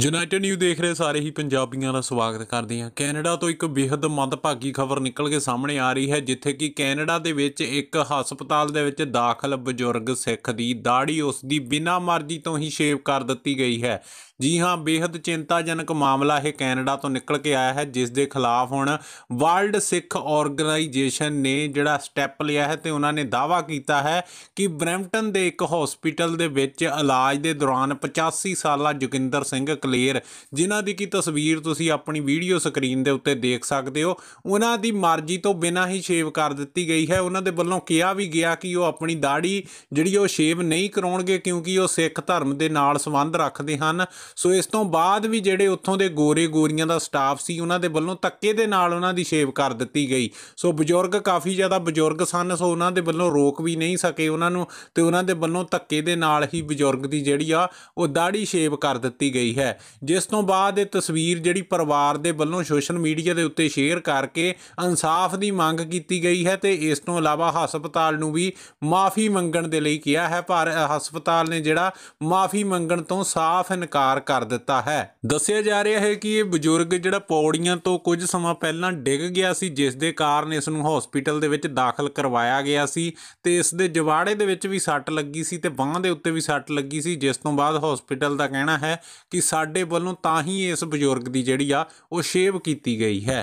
United new ਦੇਖ ਰਹੇ ਸਾਰੇ ਹੀ ਪੰਜਾਬੀਆਂ ਦਾ ਸਵਾਗਤ ਕਰਦੇ ਹਾਂ ਕੈਨੇਡਾ ਤੋਂ ਇੱਕ ਬੇहद ਮੰਦਭਾਗੀ ਖਬਰ ਨਿਕਲ ਕੇ ਸਾਹਮਣੇ ਆ ਰਹੀ ਹੈ ਜਿੱਥੇ ਕਿ ਕੈਨੇਡਾ ਦੇ ਵਿੱਚ ਇੱਕ ਹਸਪਤਾਲ ਦੇ ਵਿੱਚ ਦਾਖਲ ਬਜ਼ੁਰਗ ਸਿੱਖ ਦੀ ਦਾੜੀ ਉਸ ਦੀ ਬਿਨਾਂ ਮਰਜ਼ੀ ਤੋਂ ਹੀ ਸ਼ੇਵ ਕਰ ਦਿੱਤੀ ਗਈ ਹੈ ਜੀ ਹਾਂ ਬੇहद ਚਿੰਤਾਜਨਕ ਮਾਮਲਾ ਇਹ ਕੈਨੇਡਾ ਤੋਂ ਨਿਕਲ ਕੇ ਆਇਆ ਹੈ ਜਿਸ ਦੇ ਖਿਲਾਫ ਹੁਣ ਵਰਲਡ ਸਿੱਖ ਆਰਗੇਨਾਈਜੇਸ਼ਨ ਨੇ ਜਿਹੜਾ ਸਟੈਪ ਲਿਆ ਹੈ ਤੇ ਉਹਨਾਂ ਨੇ ਦਾਵਾ ਕੀਤਾ ਹੈ ਕਿ ਬ੍ਰੈਂਪਟਨ ਦੇ ਇੱਕ ਹਸਪੀਟਲ ਦੇ ਵਿੱਚ ਇਲਾਜ ਦੇ ਦੌਰਾਨ 85 ਸਾਲਾ ਜੁਗਿੰਦਰ ਸਿੰਘ ਕਲੀਅਰ ਜਿਨ੍ਹਾਂ ਦੀ ਕੀ ਤਸਵੀਰ ਤੁਸੀਂ ਆਪਣੀ ਵੀਡੀਓ ਸਕਰੀਨ ਦੇ ਉੱਤੇ ਦੇਖ ਸਕਦੇ ਹੋ ਉਹਨਾਂ ਦੀ ਮਰਜ਼ੀ ਤੋਂ ਬਿਨਾਂ ਹੀ ਸ਼ੇਵ ਕਰ ਦਿੱਤੀ ਗਈ ਹੈ ਉਹਨਾਂ ਦੇ ਵੱਲੋਂ ਕਿਹਾ ਵੀ ਗਿਆ ਕਿ ਉਹ ਆਪਣੀ ਦਾੜੀ ਜਿਹੜੀ ਉਹ ਸ਼ੇਵ ਨਹੀਂ ਕਰਾਉਣਗੇ ਕਿਉਂਕਿ ਉਹ ਸਿੱਖ ਧਰਮ ਦੇ ਨਾਲ ਸੰਬੰਧ ਰੱਖਦੇ ਹਨ ਸੋ ਇਸ ਤੋਂ ਬਾਅਦ ਵੀ ਜਿਹੜੇ ਉੱਥੋਂ ਦੇ ਗੋਰੇ ਗੋਰੀਆਂ ਦਾ ਸਟਾਫ ਸੀ ਉਹਨਾਂ ਦੇ ਵੱਲੋਂ ਤੱਕੇ ਦੇ ਨਾਲ ਉਹਨਾਂ ਦੀ ਸ਼ੇਵ ਕਰ ਦਿੱਤੀ ਗਈ ਸੋ ਬਜ਼ੁਰਗ ਕਾਫੀ ਜ਼ਿਆਦਾ ਬਜ਼ੁਰਗ ਸਨ ਸੋ ਉਹਨਾਂ ਦੇ ਵੱਲੋਂ ਰੋਕ ਵੀ ਨਹੀਂ ਸਕੇ ਉਹਨਾਂ ਨੂੰ ਤੇ ਉਹਨਾਂ ਦੇ ਵੱਲੋਂ ਤੱਕੇ ਦੇ ਨਾਲ ਹੀ ਬਜ਼ੁਰਗ ਦੀ ਜਿਹੜੀ ਆ ਉਹ ਦਾੜੀ ਸ਼ੇਵ ਕਰ ਦਿੱਤੀ ਗਈ ਹੈ ਹੈ ਜਿਸ ਤੋਂ ਬਾਅਦ ਇਹ ਤਸਵੀਰ ਜਿਹੜੀ ਪਰਿਵਾਰ ਦੇ ਵੱਲੋਂ ਸੋਸ਼ਲ ਮੀਡੀਆ ਦੇ ਉੱਤੇ ਸ਼ੇਅਰ ਕਰਕੇ ਇਨਸਾਫ ਦੀ ਮੰਗ ਕੀਤੀ ਗਈ ਹੈ ਤੇ ਇਸ ਤੋਂ ਇਲਾਵਾ ਹਸਪਤਾਲ ਨੂੰ ਵੀ ਮਾਫੀ ਮੰਗਣ ਦੇ ਲਈ ਕਿਹਾ ਹੈ ਪਰ ਹਸਪਤਾਲ ਨੇ ਜਿਹੜਾ ਮਾਫੀ ਮੰਗਣ ਤੋਂ ਸਾਫ਼ ਇਨਕਾਰ ਕਰ ਦਿੱਤਾ ਹੈ ਦੱਸਿਆ ਜਾ ਰਿਹਾ ਹੈ ਕਿ ਇਹ ਬਜ਼ੁਰਗ ਜਿਹੜਾ ਪੌੜੀਆਂ ਤੋਂ ਕੁਝ ਸਮਾਂ ਪਹਿਲਾਂ ਡਿੱਗ ਗਿਆ ਸੀ ਜਿਸ ਦੇ ਕਾਰਨ ਇਸ ਨੂੰ ਹਸਪੀਟਲ ਦੇ ਵਿੱਚ ਦਾਖਲ ਕਰਵਾਇਆ ਗਿਆ ਸੀ ਤੇ ਇਸ ਦੇ ਜਵਾੜੇ ਦੇ ਵਿੱਚ ਵੀ ਸੱਟ ਲੱਗੀ ਸੀ ਤੇ ਬਾਹਾਂ ਦੇ ਉੱਤੇ ਵੀ ਸੱਟ ਲੱਗੀ ਸੀ ਜਿਸ ਤੋਂ ਬਾਅਦ ਹਸਪੀਟਲ ਦਾ ਕਹਿਣਾ ਹੈ ਕਿ ਸਾਡੇ ਵੱਲੋਂ ਤਾਂ ਹੀ ਇਸ ਬਜ਼ੁਰਗ ਦੀ ਜਿਹੜੀ ਆ ਉਹ ਸ਼ੇਵ ਕੀਤੀ ਗਈ ਹੈ